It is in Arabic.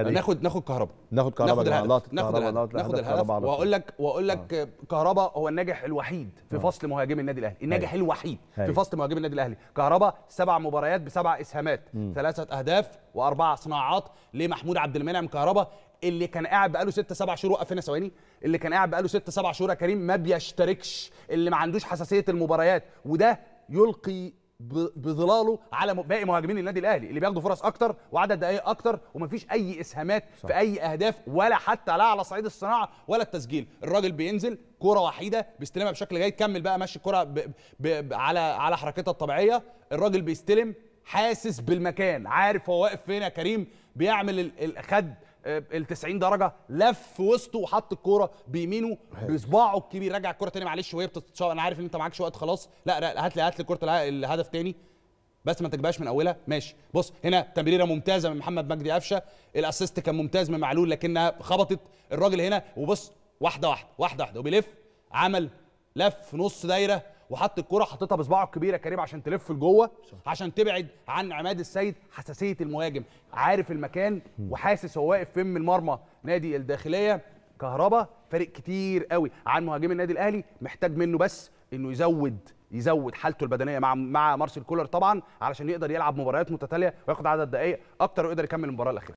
ناخد ناخد كهرباء ناخد كهرباء ناخد, ناخد الهدف ناخد الهدف واقول لك واقول لك آه. كهرباء هو الناجح الوحيد في آه. فصل مهاجمي النادي الاهلي آه. الناجح الوحيد هي. في فصل مهاجمي النادي الاهلي كهرباء سبع مباريات بسبع اسهامات م. ثلاثه اهداف واربع صناعات لمحمود عبد المنعم كهرباء اللي كان قاعد بقاله ست سبع شهور وقف هنا ثواني اللي كان قاعد بقاله ست سبع شهور يا كريم ما بيشتركش اللي ما عندوش حساسيه المباريات وده يلقي بظلاله على باقي مهاجمين النادي الاهلي اللي بياخدوا فرص اكتر وعدد دقائق اكتر ومفيش اي اسهامات صح. في اي اهداف ولا حتى لا على صعيد الصناعه ولا التسجيل الراجل بينزل كرة وحيدة بيستلمها بشكل جيد كمل بقى ماشي الكرة ب... ب... على على حركتها الطبيعية الراجل بيستلم حاسس بالمكان عارف هو واقف فين يا كريم بيعمل الخد آه، ال 90 درجه لف وسطه وحط الكوره بيمينه بصباعه الكبير رجع الكوره تاني معلش وهي بتتشاور انا عارف ان انت معكش وقت خلاص لا لا هات لي هات لي الكوره الهدف تاني بس ما تجبهاش من اولها ماشي بص هنا تمريره ممتازه من محمد مجدي قفشه الاسيست كان ممتاز من معلول لكنها خبطت الراجل هنا وبص واحده واحده واحده واحده وبيلف عمل لف نص دايره وحط الكره حاططها بصباعه الكبيره كريم عشان تلف لجوه عشان تبعد عن عماد السيد حساسيه المهاجم عارف المكان وحاسس هو واقف فين من المرمى نادي الداخليه كهربا فارق كتير قوي عن مهاجم النادي الاهلي محتاج منه بس انه يزود يزود حالته البدنيه مع مع مارسيل كولر طبعا علشان يقدر يلعب مباريات متتاليه وياخد عدد دقائق اكتر ويقدر يكمل المباراه الاخيره